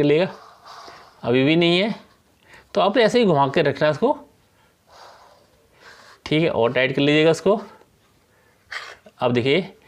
लेगा अभी भी नहीं है तो आप ऐसे ही घुमा के रखना उसको ठीक है और टाइट कर लीजिएगा उसको अब देखिए